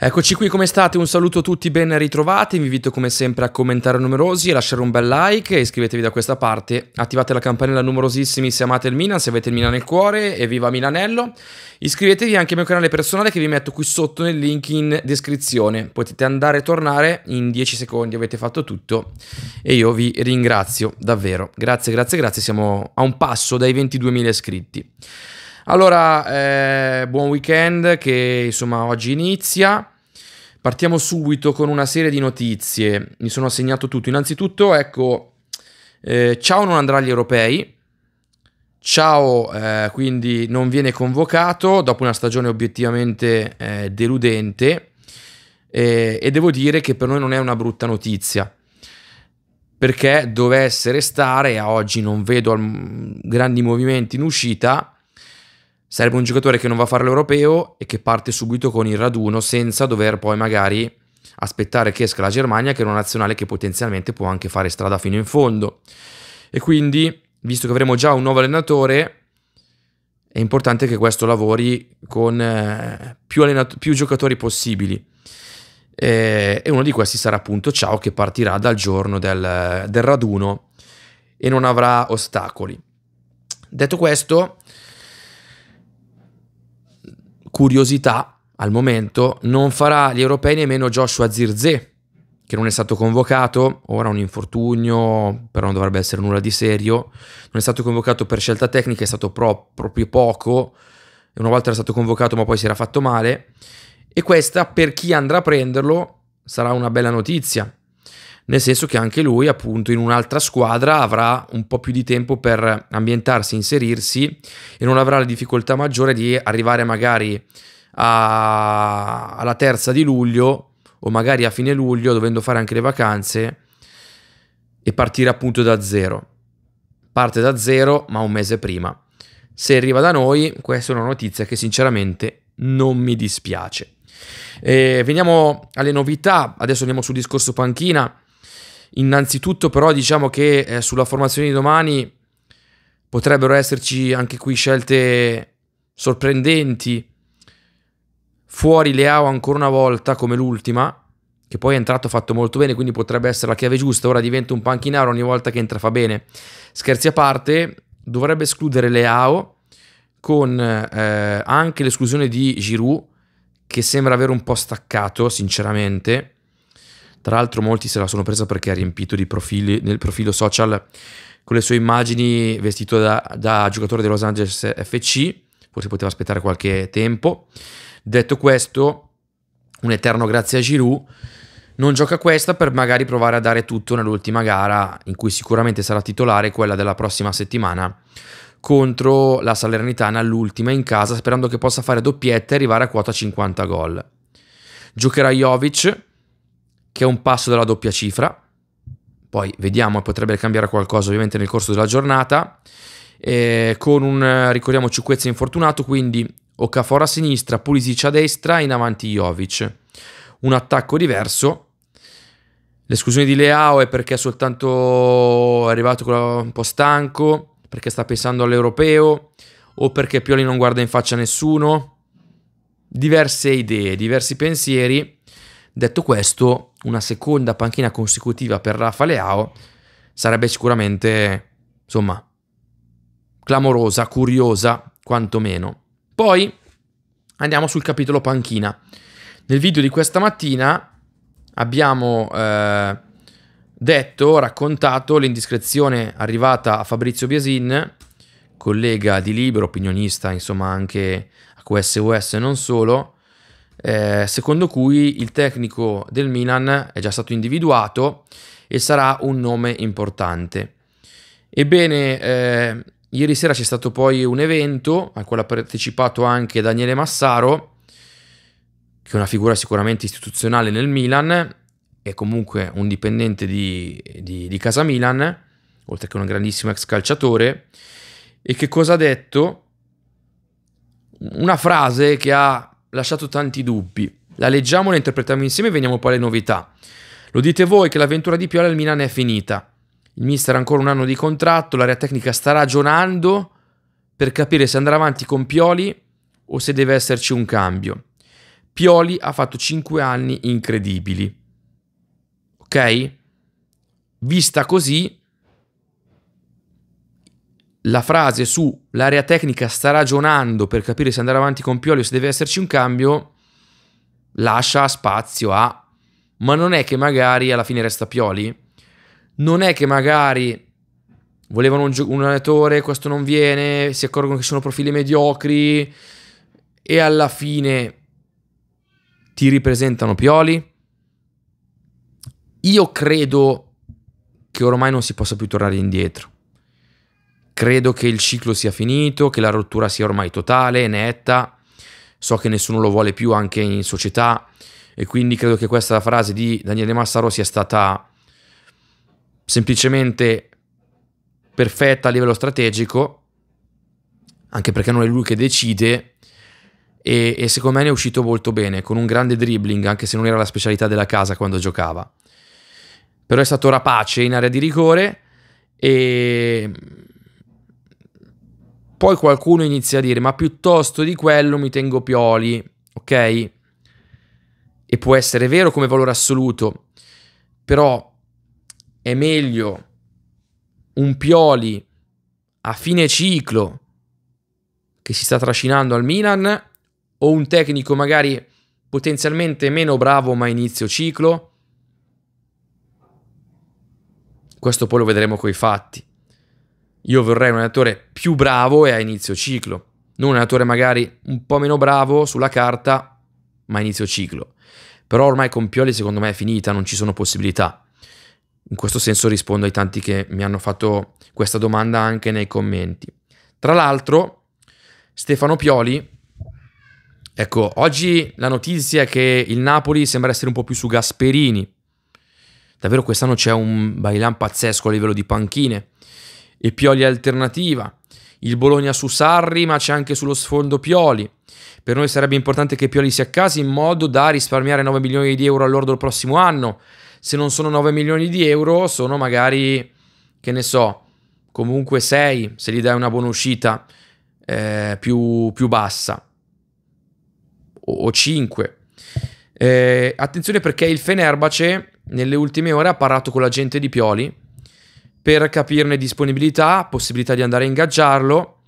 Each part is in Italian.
Eccoci qui come state, un saluto a tutti, ben ritrovati, vi invito come sempre a commentare numerosi, lasciare un bel like, iscrivetevi da questa parte, attivate la campanella numerosissimi se amate il Milan, se avete il Milan nel cuore e viva Milanello, iscrivetevi anche al mio canale personale che vi metto qui sotto nel link in descrizione, potete andare e tornare in 10 secondi, avete fatto tutto e io vi ringrazio davvero, grazie grazie grazie, siamo a un passo dai 22.000 iscritti. Allora, eh, buon weekend che insomma oggi inizia. Partiamo subito con una serie di notizie. Mi sono assegnato tutto. Innanzitutto, ecco, eh, ciao non andrà agli europei. Ciao eh, quindi non viene convocato dopo una stagione obiettivamente eh, deludente eh, e devo dire che per noi non è una brutta notizia perché dovesse restare, a oggi non vedo grandi movimenti in uscita, Sarebbe un giocatore che non va a fare l'europeo e che parte subito con il raduno senza dover poi magari aspettare che esca la Germania, che è una nazionale che potenzialmente può anche fare strada fino in fondo. E quindi, visto che avremo già un nuovo allenatore, è importante che questo lavori con eh, più, allenat- più, giocatori possibili. Eh, e uno di questi sarà appunto Ciao che partirà dal giorno del, del raduno e non avrà ostacoli. Detto questo, curiosità, al momento non farà gli europei nemmeno Joshua Zirze, che non è stato convocato, ora un infortunio, però non dovrebbe essere nulla di serio, non è stato convocato per scelta tecnica, è stato pro, proprio poco, una volta era stato convocato ma poi si era fatto male, e questa per chi andrà a prenderlo sarà una bella notizia, nel senso che anche lui appunto in un'altra squadra avrà un po' più di tempo per ambientarsi, inserirsi e non avrà la difficoltà maggiore di arrivare magari a... alla terza di luglio o magari a fine luglio dovendo fare anche le vacanze e partire appunto da zero. Parte da zero ma un mese prima. Se arriva da noi questa è una notizia che sinceramente non mi dispiace. E veniamo alle novità, adesso andiamo sul discorso panchina. Innanzitutto però diciamo che eh, sulla formazione di domani potrebbero esserci anche qui scelte sorprendenti. Fuori Leao ancora una volta come l'ultima, che poi è entrato fatto molto bene, quindi potrebbe essere la chiave giusta, ora diventa un panchinaro ogni volta che entra fa bene. Scherzi a parte, dovrebbe escludere Leao con eh, anche l'esclusione di Giroud, che sembra aver un po' staccato, sinceramente tra l'altro molti se la sono presa perché ha riempito di profili, nel profilo social con le sue immagini vestito da, da giocatore dei Los Angeles FC, forse poteva aspettare qualche tempo. Detto questo, un eterno grazie a Giroud non gioca questa per magari provare a dare tutto nell'ultima gara in cui sicuramente sarà titolare quella della prossima settimana contro la Salernitana l'ultima in casa sperando che possa fare doppietta e arrivare a quota 50 gol giocherà Jovic che è un passo dalla doppia cifra, poi vediamo, potrebbe cambiare qualcosa ovviamente nel corso della giornata, eh, con un, eh, ricordiamo, Ciuquezza infortunato, quindi Okafor a sinistra, Pulisic a destra, in avanti Jovic. Un attacco diverso. L'esclusione di Leao è perché è soltanto arrivato un po' stanco, perché sta pensando all'europeo, o perché Pioli non guarda in faccia nessuno. Diverse idee, diversi pensieri Detto questo, una seconda panchina consecutiva per Rafa Leao sarebbe sicuramente, insomma, clamorosa, curiosa, quantomeno. Poi andiamo sul capitolo panchina. Nel video di questa mattina abbiamo eh, detto, raccontato l'indiscrezione arrivata a Fabrizio Biasin, collega di Libero, opinionista, insomma anche a QSUS e non solo, eh, secondo cui il tecnico del Milan è già stato individuato e sarà un nome importante. Ebbene, eh, ieri sera c'è stato poi un evento a cui ha partecipato anche Daniele Massaro, che è una figura sicuramente istituzionale nel Milan, è comunque un dipendente di, di, di Casa Milan, oltre che un grandissimo ex calciatore, e che cosa ha detto? Una frase che ha lasciato tanti dubbi. La leggiamo, la interpretiamo insieme e veniamo poi alle novità. Lo dite voi che l'avventura di Piola al Milan è finita. Il mister ha ancora un anno di contratto, l'area tecnica sta ragionando per capire se andrà avanti con Pioli o se deve esserci un cambio. Pioli ha fatto 5 anni incredibili. Ok? Vista così, la frase su l'area tecnica sta ragionando per capire se andare avanti con Pioli o se deve esserci un cambio lascia spazio a ma non è che magari alla fine resta Pioli non è che magari volevano un, un allenatore questo non viene si accorgono che sono profili mediocri e alla fine ti ripresentano Pioli io credo che ormai non si possa più tornare indietro Credo che il ciclo sia finito, che la rottura sia ormai totale, netta. So che nessuno lo vuole più anche in società e quindi credo che questa frase di Daniele Massaro sia stata semplicemente perfetta a livello strategico, anche perché non è lui che decide e, e secondo me ne è uscito molto bene, con un grande dribbling, anche se non era la specialità della casa quando giocava. Però è stato rapace in area di rigore e poi qualcuno inizia a dire, ma piuttosto di quello mi tengo Pioli, ok? E può essere vero come valore assoluto, però è meglio un Pioli a fine ciclo che si sta trascinando al Milan o un tecnico magari potenzialmente meno bravo ma inizio ciclo? Questo poi lo vedremo coi fatti. Io vorrei un allenatore più bravo e a inizio ciclo, non un allenatore magari un po' meno bravo sulla carta, ma a inizio ciclo. Però ormai con Pioli secondo me è finita, non ci sono possibilità. In questo senso rispondo ai tanti che mi hanno fatto questa domanda anche nei commenti. Tra l'altro, Stefano Pioli, ecco, oggi la notizia è che il Napoli sembra essere un po' più su Gasperini. Davvero quest'anno c'è un bailan pazzesco a livello di panchine e Pioli alternativa. Il Bologna su Sarri, ma c'è anche sullo sfondo Pioli. Per noi sarebbe importante che Pioli sia a casa in modo da risparmiare 9 milioni di euro all'ordo il prossimo anno. Se non sono 9 milioni di euro, sono magari, che ne so, comunque 6 se gli dai una buona uscita eh, più, più, bassa o, o 5. Eh, attenzione perché il Fenerbace nelle ultime ore ha parlato con la gente di Pioli per capirne disponibilità, possibilità di andare a ingaggiarlo.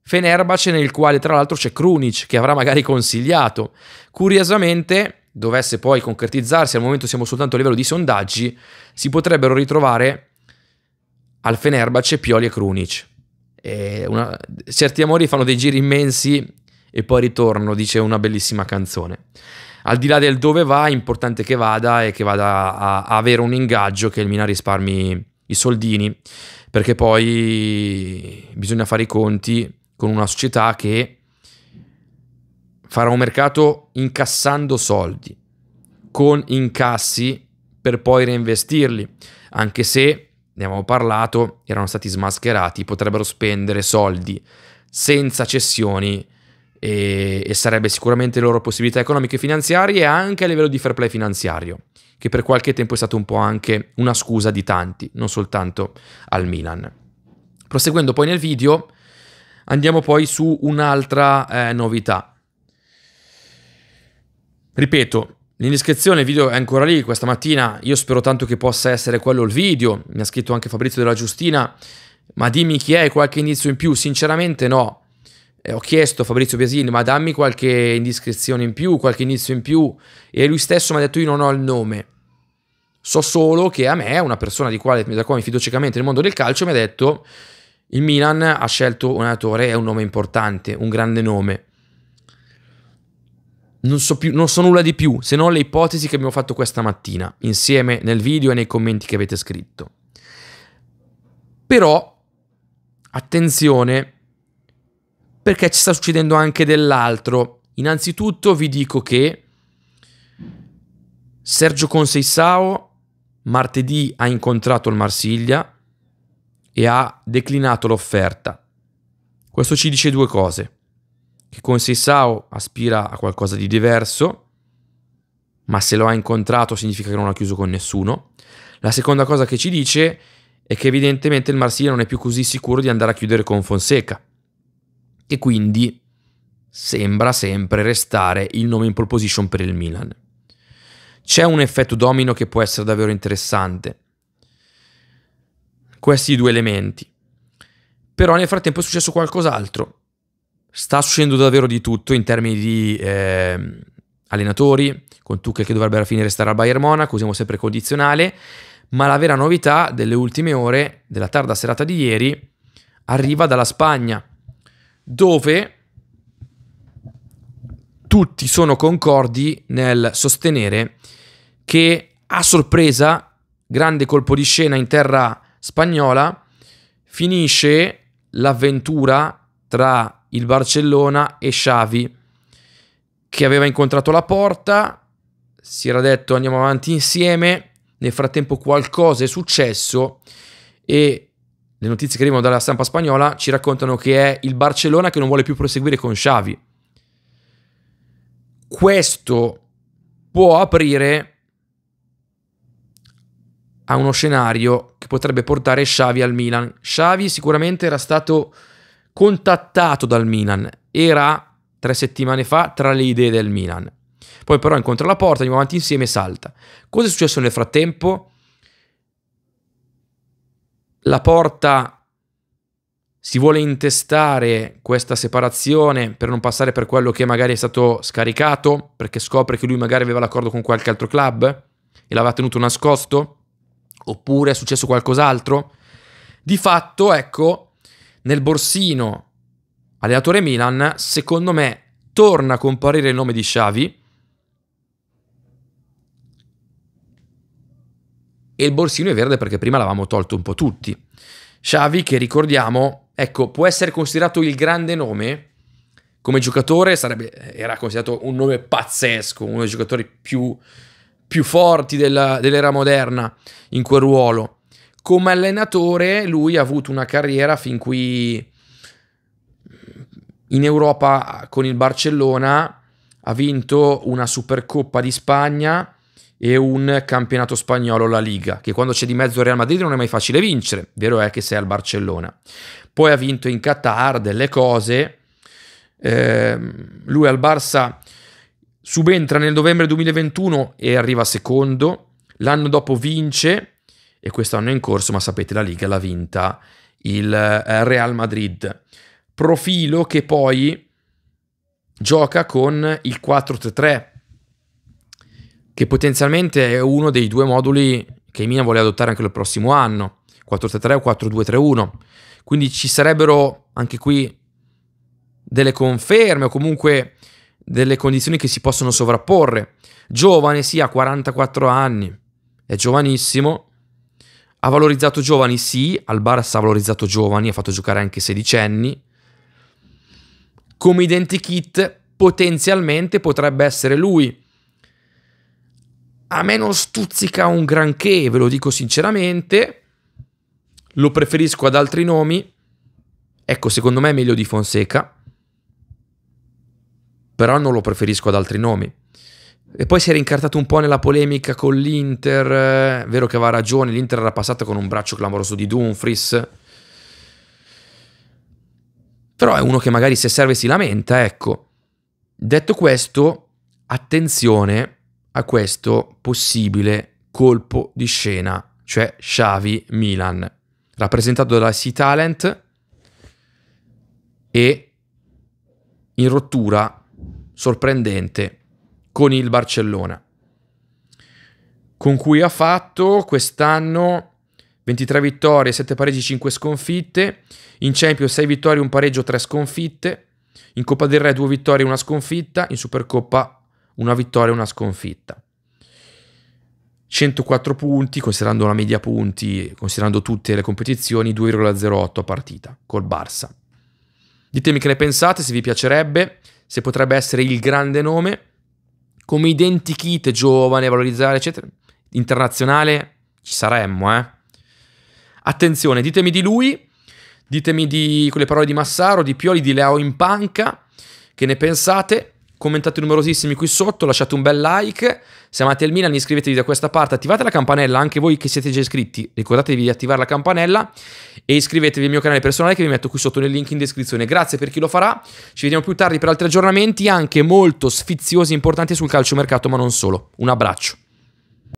Fenerbace nel quale tra l'altro c'è Krunic che avrà magari consigliato. Curiosamente, dovesse poi concretizzarsi, al momento siamo soltanto a livello di sondaggi, si potrebbero ritrovare al Fenerbace Pioli e Krunic. E una... Certi amori fanno dei giri immensi e poi ritorno, dice una bellissima canzone. Al di là del dove va, è importante che vada e che vada a, avere un ingaggio che il Milan risparmi i soldini, perché poi bisogna fare i conti con una società che farà un mercato incassando soldi, con incassi per poi reinvestirli, anche se, ne abbiamo parlato, erano stati smascherati, potrebbero spendere soldi senza cessioni e, e sarebbe sicuramente loro possibilità economiche e finanziarie e anche a livello di fair play finanziario, che per qualche tempo è stato un po' anche una scusa di tanti, non soltanto al Milan. Proseguendo poi nel video, andiamo poi su un'altra eh, novità. Ripeto, l'indiscrezione, il video è ancora lì questa mattina, io spero tanto che possa essere quello il video, mi ha scritto anche Fabrizio della Giustina, ma dimmi chi è, qualche indizio in più, sinceramente no, eh, ho chiesto a Fabrizio Biasini, ma dammi qualche indiscrezione in più, qualche inizio in più, e lui stesso mi ha detto io non ho il nome. So solo che a me, una persona di quale da qua mi fido ciecamente nel mondo del calcio, mi ha detto il Milan ha scelto un allenatore, è un nome importante, un grande nome. Non so, più, non so nulla di più, se non le ipotesi che abbiamo fatto questa mattina, insieme nel video e nei commenti che avete scritto. Però, attenzione, perché ci sta succedendo anche dell'altro. Innanzitutto vi dico che Sergio Conseissao martedì ha incontrato il Marsiglia e ha declinato l'offerta. Questo ci dice due cose. Che Conseissao aspira a qualcosa di diverso, ma se lo ha incontrato significa che non ha chiuso con nessuno. La seconda cosa che ci dice è che evidentemente il Marsiglia non è più così sicuro di andare a chiudere con Fonseca e quindi sembra sempre restare il nome in pole position per il Milan. C'è un effetto domino che può essere davvero interessante. Questi due elementi. Però nel frattempo è successo qualcos'altro. Sta succedendo davvero di tutto in termini di eh, allenatori, con Tuchel che dovrebbe alla fine restare al Bayern Monaco, usiamo sempre condizionale, ma la vera novità delle ultime ore, della tarda serata di ieri, arriva dalla Spagna dove tutti sono concordi nel sostenere che a sorpresa, grande colpo di scena in terra spagnola, finisce l'avventura tra il Barcellona e Xavi, che aveva incontrato la porta, si era detto andiamo avanti insieme, nel frattempo qualcosa è successo e le notizie che arrivano dalla stampa spagnola ci raccontano che è il Barcellona che non vuole più proseguire con Xavi. Questo può aprire a uno scenario che potrebbe portare Xavi al Milan. Xavi sicuramente era stato contattato dal Milan, era tre settimane fa tra le idee del Milan. Poi però incontra la porta, andiamo avanti insieme e salta. Cosa è successo nel frattempo? La porta si vuole intestare questa separazione per non passare per quello che magari è stato scaricato, perché scopre che lui magari aveva l'accordo con qualche altro club e l'aveva tenuto nascosto, oppure è successo qualcos'altro. Di fatto, ecco, nel borsino allenatore Milan, secondo me, torna a comparire il nome di Xavi, e il borsino è verde perché prima l'avevamo tolto un po' tutti. Xavi, che ricordiamo, ecco, può essere considerato il grande nome, come giocatore sarebbe, era considerato un nome pazzesco, uno dei giocatori più, più forti della, dell'era moderna in quel ruolo. Come allenatore lui ha avuto una carriera fin qui in Europa con il Barcellona, ha vinto una Supercoppa di Spagna, e un campionato spagnolo, la Liga, che quando c'è di mezzo il Real Madrid non è mai facile vincere, vero è che sei al Barcellona. Poi ha vinto in Qatar delle cose, eh, lui al Barça subentra nel novembre 2021 e arriva secondo, l'anno dopo vince e quest'anno è in corso, ma sapete la Liga l'ha vinta il eh, Real Madrid. Profilo che poi gioca con il 4 che potenzialmente è uno dei due moduli che Milan vuole adottare anche il prossimo anno, 433 o 4231. Quindi ci sarebbero anche qui delle conferme o comunque delle condizioni che si possono sovrapporre. Giovane, sì, ha 44 anni, è giovanissimo, ha valorizzato giovani, sì, al Baras ha valorizzato giovani, ha fatto giocare anche sedicenni. Come identikit potenzialmente potrebbe essere lui a me non stuzzica un granché, ve lo dico sinceramente. Lo preferisco ad altri nomi. Ecco, secondo me è meglio di Fonseca. Però non lo preferisco ad altri nomi. E poi si era incartato un po' nella polemica con l'Inter. È eh, vero che aveva ragione, l'Inter era passata con un braccio clamoroso di Dumfries. Però è uno che magari se serve si lamenta, ecco. Detto questo, attenzione a questo possibile colpo di scena, cioè Xavi Milan, rappresentato dalla Sea Talent e in rottura sorprendente con il Barcellona, con cui ha fatto quest'anno 23 vittorie, 7 pareggi, 5 sconfitte, in Champions 6 vittorie, 1 pareggio, 3 sconfitte, in Coppa del Re 2 vittorie, 1 sconfitta, in Supercoppa una vittoria e una sconfitta. 104 punti, considerando la media punti, considerando tutte le competizioni, 2,08 a partita col Barça. Ditemi che ne pensate, se vi piacerebbe, se potrebbe essere il grande nome, come identikit giovane, valorizzare, eccetera. Internazionale ci saremmo, eh. Attenzione, ditemi di lui, ditemi di, quelle parole di Massaro, di Pioli, di Leo in panca, che ne pensate commentate numerosissimi qui sotto, lasciate un bel like, se amate il Milan iscrivetevi da questa parte, attivate la campanella anche voi che siete già iscritti, ricordatevi di attivare la campanella e iscrivetevi al mio canale personale che vi metto qui sotto nel link in descrizione, grazie per chi lo farà, ci vediamo più tardi per altri aggiornamenti anche molto sfiziosi e importanti sul calciomercato ma non solo, un abbraccio.